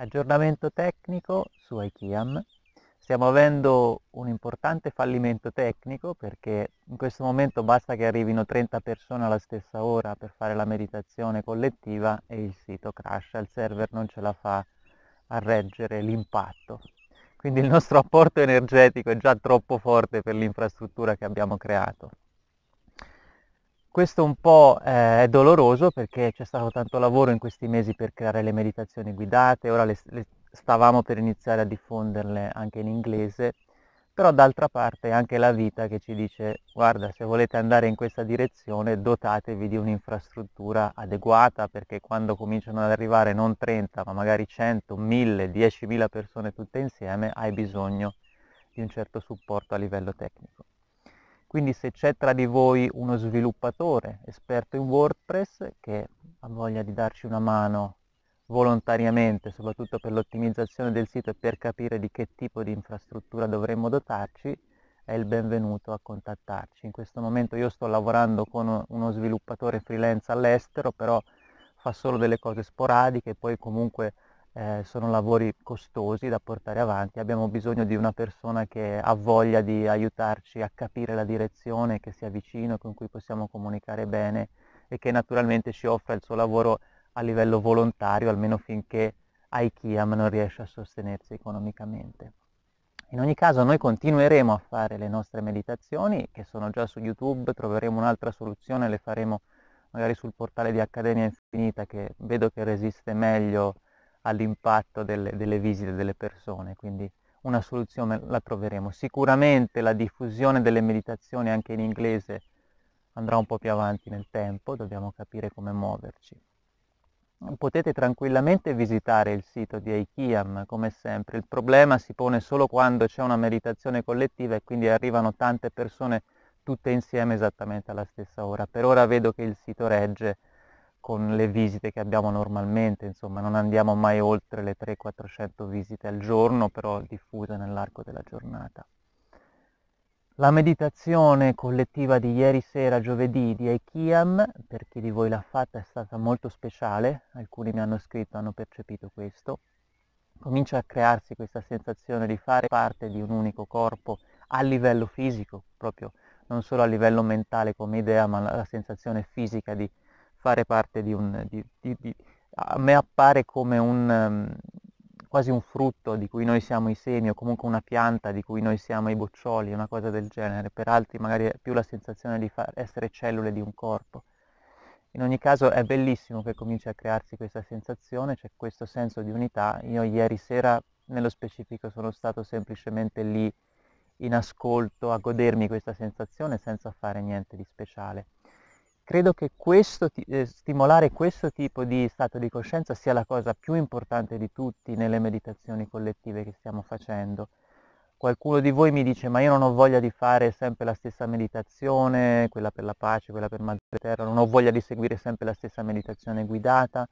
Aggiornamento tecnico su IKEAM. Stiamo avendo un importante fallimento tecnico perché in questo momento basta che arrivino 30 persone alla stessa ora per fare la meditazione collettiva e il sito crasha, il server non ce la fa a reggere l'impatto. Quindi il nostro apporto energetico è già troppo forte per l'infrastruttura che abbiamo creato. Questo un po' eh, è doloroso perché c'è stato tanto lavoro in questi mesi per creare le meditazioni guidate, ora le, le stavamo per iniziare a diffonderle anche in inglese, però d'altra parte è anche la vita che ci dice guarda se volete andare in questa direzione dotatevi di un'infrastruttura adeguata perché quando cominciano ad arrivare non 30 ma magari 100, 1000, 10.000 persone tutte insieme hai bisogno di un certo supporto a livello tecnico. Quindi se c'è tra di voi uno sviluppatore esperto in WordPress che ha voglia di darci una mano volontariamente, soprattutto per l'ottimizzazione del sito e per capire di che tipo di infrastruttura dovremmo dotarci, è il benvenuto a contattarci. In questo momento io sto lavorando con uno sviluppatore freelance all'estero, però fa solo delle cose sporadiche e poi comunque eh, sono lavori costosi da portare avanti, abbiamo bisogno di una persona che ha voglia di aiutarci a capire la direzione, che sia vicino, con cui possiamo comunicare bene e che naturalmente ci offra il suo lavoro a livello volontario, almeno finché IKEAM non riesce a sostenersi economicamente. In ogni caso noi continueremo a fare le nostre meditazioni che sono già su YouTube, troveremo un'altra soluzione, le faremo magari sul portale di Accademia Infinita che vedo che resiste meglio all'impatto delle, delle visite delle persone, quindi una soluzione la troveremo. Sicuramente la diffusione delle meditazioni anche in inglese andrà un po' più avanti nel tempo, dobbiamo capire come muoverci. Potete tranquillamente visitare il sito di IKEAM, come sempre. Il problema si pone solo quando c'è una meditazione collettiva e quindi arrivano tante persone tutte insieme esattamente alla stessa ora. Per ora vedo che il sito regge con le visite che abbiamo normalmente, insomma non andiamo mai oltre le 300-400 visite al giorno, però diffuse nell'arco della giornata. La meditazione collettiva di ieri sera, giovedì, di Aikiam, per chi di voi l'ha fatta, è stata molto speciale, alcuni mi hanno scritto, hanno percepito questo. Comincia a crearsi questa sensazione di fare parte di un unico corpo a livello fisico, proprio non solo a livello mentale come idea, ma la sensazione fisica di fare parte di un... Di, di, di, a me appare come un, ehm, quasi un frutto di cui noi siamo i semi o comunque una pianta di cui noi siamo i boccioli, una cosa del genere. Per altri magari è più la sensazione di essere cellule di un corpo. In ogni caso è bellissimo che cominci a crearsi questa sensazione, c'è cioè questo senso di unità. Io ieri sera nello specifico sono stato semplicemente lì in ascolto a godermi questa sensazione senza fare niente di speciale credo che questo, eh, stimolare questo tipo di stato di coscienza sia la cosa più importante di tutti nelle meditazioni collettive che stiamo facendo. Qualcuno di voi mi dice ma io non ho voglia di fare sempre la stessa meditazione, quella per la pace, quella per Madre Terra, non ho voglia di seguire sempre la stessa meditazione guidata,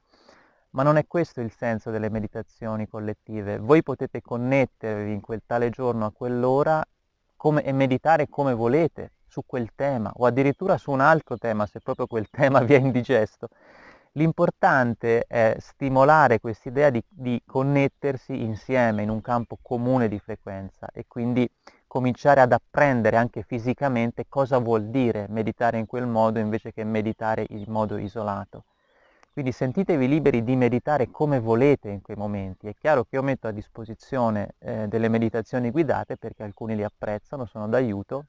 ma non è questo il senso delle meditazioni collettive. Voi potete connettervi in quel tale giorno a quell'ora come, e meditare come volete, su quel tema o addirittura su un altro tema se proprio quel tema vi è indigesto. L'importante è stimolare quest'idea di, di connettersi insieme in un campo comune di frequenza e quindi cominciare ad apprendere anche fisicamente cosa vuol dire meditare in quel modo invece che meditare in modo isolato. Quindi sentitevi liberi di meditare come volete in quei momenti. È chiaro che io metto a disposizione eh, delle meditazioni guidate perché alcuni li apprezzano, sono d'aiuto,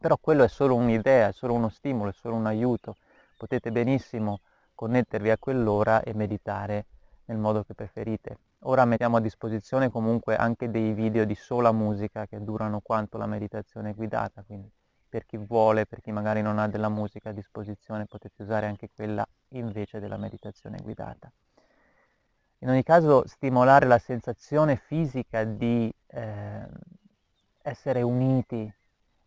però quello è solo un'idea, è solo uno stimolo, è solo un aiuto. Potete benissimo connettervi a quell'ora e meditare nel modo che preferite. Ora mettiamo a disposizione comunque anche dei video di sola musica che durano quanto la meditazione guidata, quindi per chi vuole, per chi magari non ha della musica a disposizione, potete usare anche quella invece della meditazione guidata. In ogni caso stimolare la sensazione fisica di eh, essere uniti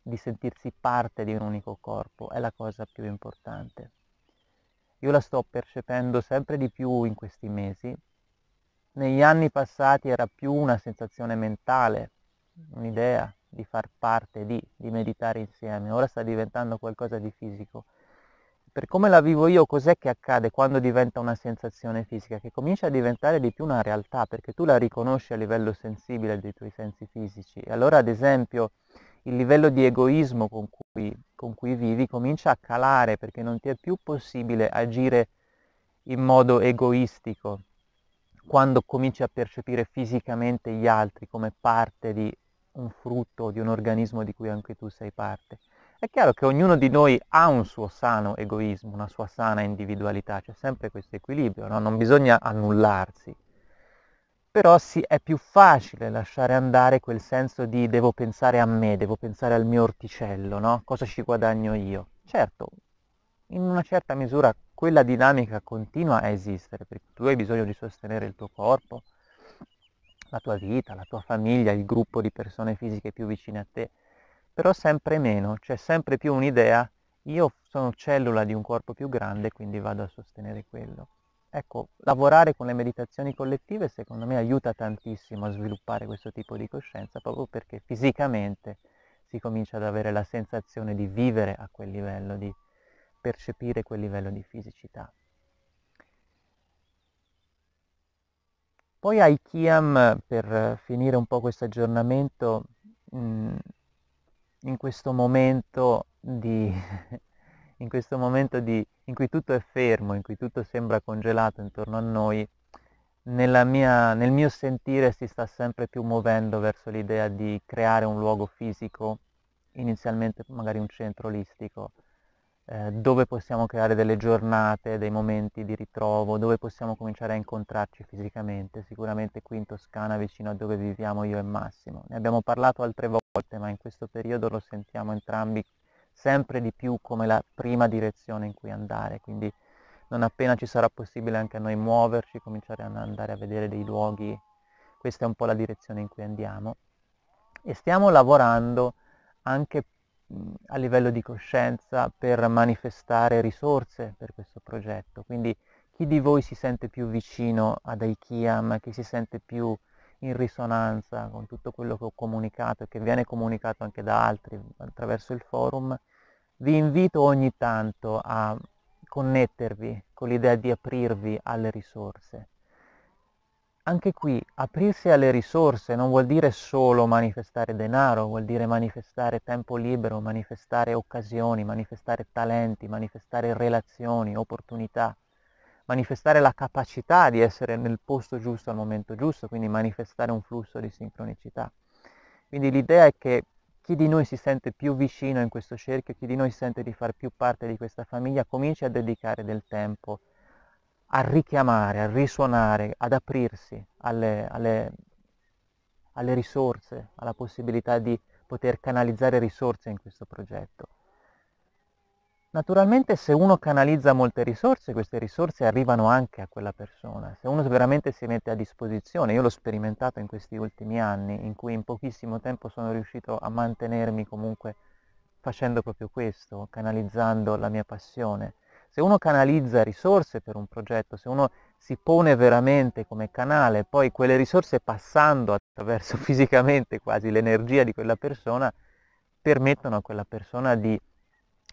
di sentirsi parte di un unico corpo, è la cosa più importante. Io la sto percependo sempre di più in questi mesi. Negli anni passati era più una sensazione mentale, un'idea di far parte di, di meditare insieme, ora sta diventando qualcosa di fisico. Per come la vivo io, cos'è che accade quando diventa una sensazione fisica? Che comincia a diventare di più una realtà, perché tu la riconosci a livello sensibile dei tuoi sensi fisici. E allora, ad esempio, il livello di egoismo con cui, con cui vivi comincia a calare perché non ti è più possibile agire in modo egoistico quando cominci a percepire fisicamente gli altri come parte di un frutto, di un organismo di cui anche tu sei parte. È chiaro che ognuno di noi ha un suo sano egoismo, una sua sana individualità, c'è sempre questo equilibrio, no? non bisogna annullarsi però sì, è più facile lasciare andare quel senso di devo pensare a me, devo pensare al mio orticello, no? Cosa ci guadagno io? Certo, in una certa misura quella dinamica continua a esistere, perché tu hai bisogno di sostenere il tuo corpo, la tua vita, la tua famiglia, il gruppo di persone fisiche più vicine a te, però sempre meno, c'è sempre più un'idea, io sono cellula di un corpo più grande, quindi vado a sostenere quello. Ecco, lavorare con le meditazioni collettive secondo me aiuta tantissimo a sviluppare questo tipo di coscienza proprio perché fisicamente si comincia ad avere la sensazione di vivere a quel livello, di percepire quel livello di fisicità. Poi Aikiam, per finire un po' questo aggiornamento, mm, in questo momento di in questo momento di, in cui tutto è fermo, in cui tutto sembra congelato intorno a noi, mia, nel mio sentire si sta sempre più muovendo verso l'idea di creare un luogo fisico, inizialmente magari un centro olistico, eh, dove possiamo creare delle giornate, dei momenti di ritrovo, dove possiamo cominciare a incontrarci fisicamente, sicuramente qui in Toscana vicino a dove viviamo io e Massimo. Ne abbiamo parlato altre volte, ma in questo periodo lo sentiamo entrambi sempre di più come la prima direzione in cui andare, quindi non appena ci sarà possibile anche a noi muoverci, cominciare ad andare a vedere dei luoghi, questa è un po' la direzione in cui andiamo. E stiamo lavorando anche a livello di coscienza per manifestare risorse per questo progetto, quindi chi di voi si sente più vicino ad Aikiam, chi si sente più in risonanza con tutto quello che ho comunicato e che viene comunicato anche da altri attraverso il forum, vi invito ogni tanto a connettervi con l'idea di aprirvi alle risorse. Anche qui aprirsi alle risorse non vuol dire solo manifestare denaro, vuol dire manifestare tempo libero, manifestare occasioni, manifestare talenti, manifestare relazioni, opportunità manifestare la capacità di essere nel posto giusto al momento giusto, quindi manifestare un flusso di sincronicità. Quindi l'idea è che chi di noi si sente più vicino in questo cerchio, chi di noi sente di far più parte di questa famiglia, cominci a dedicare del tempo a richiamare, a risuonare, ad aprirsi alle, alle, alle risorse, alla possibilità di poter canalizzare risorse in questo progetto. Naturalmente se uno canalizza molte risorse, queste risorse arrivano anche a quella persona, se uno veramente si mette a disposizione, io l'ho sperimentato in questi ultimi anni in cui in pochissimo tempo sono riuscito a mantenermi comunque facendo proprio questo, canalizzando la mia passione. Se uno canalizza risorse per un progetto, se uno si pone veramente come canale, poi quelle risorse passando attraverso fisicamente quasi l'energia di quella persona, permettono a quella persona di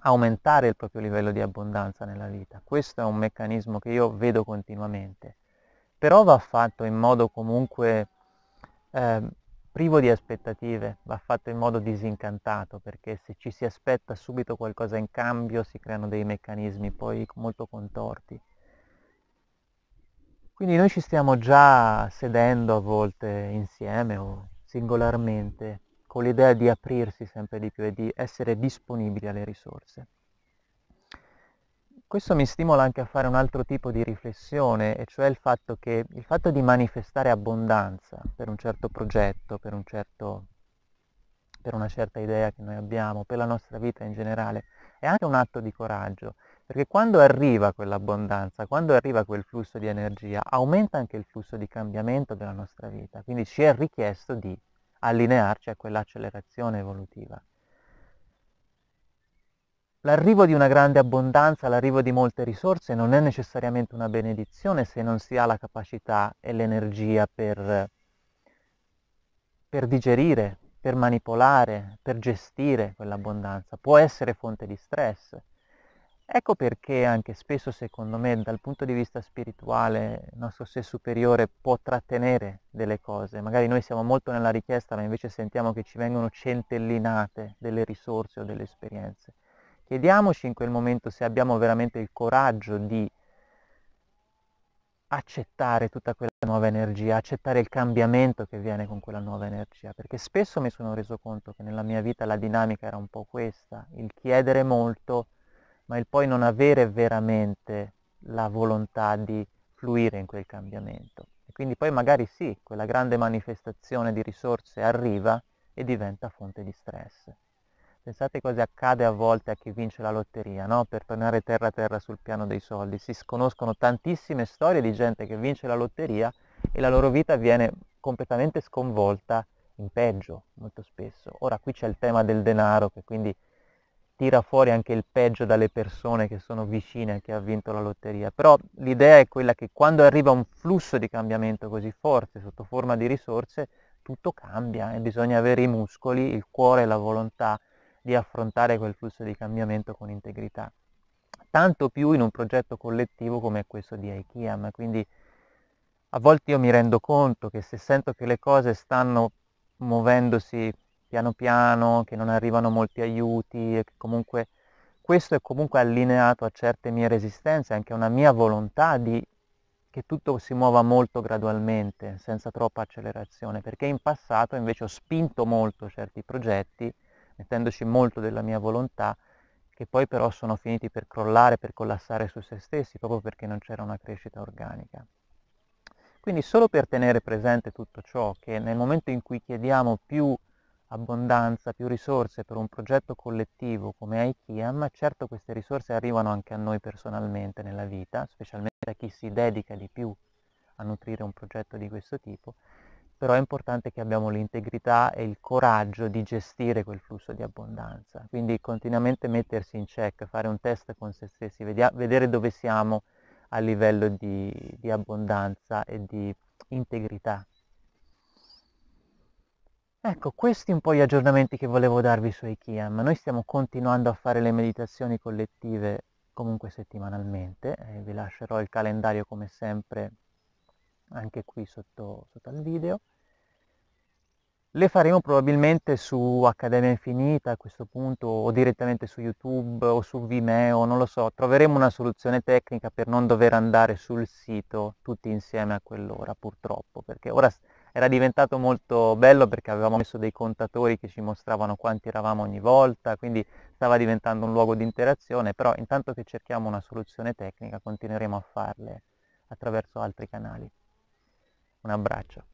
aumentare il proprio livello di abbondanza nella vita. Questo è un meccanismo che io vedo continuamente, però va fatto in modo comunque eh, privo di aspettative, va fatto in modo disincantato, perché se ci si aspetta subito qualcosa in cambio si creano dei meccanismi poi molto contorti. Quindi noi ci stiamo già sedendo a volte insieme o singolarmente con l'idea di aprirsi sempre di più e di essere disponibili alle risorse. Questo mi stimola anche a fare un altro tipo di riflessione, e cioè il fatto che il fatto di manifestare abbondanza per un certo progetto, per, un certo, per una certa idea che noi abbiamo, per la nostra vita in generale, è anche un atto di coraggio, perché quando arriva quell'abbondanza, quando arriva quel flusso di energia, aumenta anche il flusso di cambiamento della nostra vita, quindi ci è richiesto di allinearci a quell'accelerazione evolutiva. L'arrivo di una grande abbondanza, l'arrivo di molte risorse non è necessariamente una benedizione se non si ha la capacità e l'energia per, per digerire, per manipolare, per gestire quell'abbondanza. Può essere fonte di stress, Ecco perché anche spesso secondo me dal punto di vista spirituale il nostro sé superiore può trattenere delle cose, magari noi siamo molto nella richiesta ma invece sentiamo che ci vengono centellinate delle risorse o delle esperienze. Chiediamoci in quel momento se abbiamo veramente il coraggio di accettare tutta quella nuova energia, accettare il cambiamento che viene con quella nuova energia, perché spesso mi sono reso conto che nella mia vita la dinamica era un po' questa, il chiedere molto ma il poi non avere veramente la volontà di fluire in quel cambiamento. E quindi poi magari sì, quella grande manifestazione di risorse arriva e diventa fonte di stress. Pensate cosa accade a volte a chi vince la lotteria, no? Per tornare terra a terra sul piano dei soldi. Si sconoscono tantissime storie di gente che vince la lotteria e la loro vita viene completamente sconvolta in peggio molto spesso. Ora qui c'è il tema del denaro che quindi tira fuori anche il peggio dalle persone che sono vicine che ha vinto la lotteria, però l'idea è quella che quando arriva un flusso di cambiamento così forte sotto forma di risorse, tutto cambia e bisogna avere i muscoli, il cuore e la volontà di affrontare quel flusso di cambiamento con integrità. Tanto più in un progetto collettivo come questo di Aikiam, quindi a volte io mi rendo conto che se sento che le cose stanno muovendosi piano piano, che non arrivano molti aiuti e che comunque questo è comunque allineato a certe mie resistenze, anche a una mia volontà di che tutto si muova molto gradualmente, senza troppa accelerazione, perché in passato invece ho spinto molto certi progetti, mettendoci molto della mia volontà, che poi però sono finiti per crollare, per collassare su se stessi, proprio perché non c'era una crescita organica. Quindi solo per tenere presente tutto ciò, che nel momento in cui chiediamo più abbondanza, più risorse per un progetto collettivo come IKEAM, certo queste risorse arrivano anche a noi personalmente nella vita, specialmente a chi si dedica di più a nutrire un progetto di questo tipo, però è importante che abbiamo l'integrità e il coraggio di gestire quel flusso di abbondanza, quindi continuamente mettersi in check, fare un test con se stessi, vedere dove siamo a livello di, di abbondanza e di integrità Ecco, questi un po' gli aggiornamenti che volevo darvi su IKEA, ma Noi stiamo continuando a fare le meditazioni collettive comunque settimanalmente, eh, vi lascerò il calendario come sempre anche qui sotto, sotto al video. Le faremo probabilmente su Accademia Infinita a questo punto o direttamente su YouTube o su Vimeo, non lo so, troveremo una soluzione tecnica per non dover andare sul sito tutti insieme a quell'ora purtroppo, perché ora era diventato molto bello perché avevamo messo dei contatori che ci mostravano quanti eravamo ogni volta, quindi stava diventando un luogo di interazione, però intanto che cerchiamo una soluzione tecnica continueremo a farle attraverso altri canali. Un abbraccio.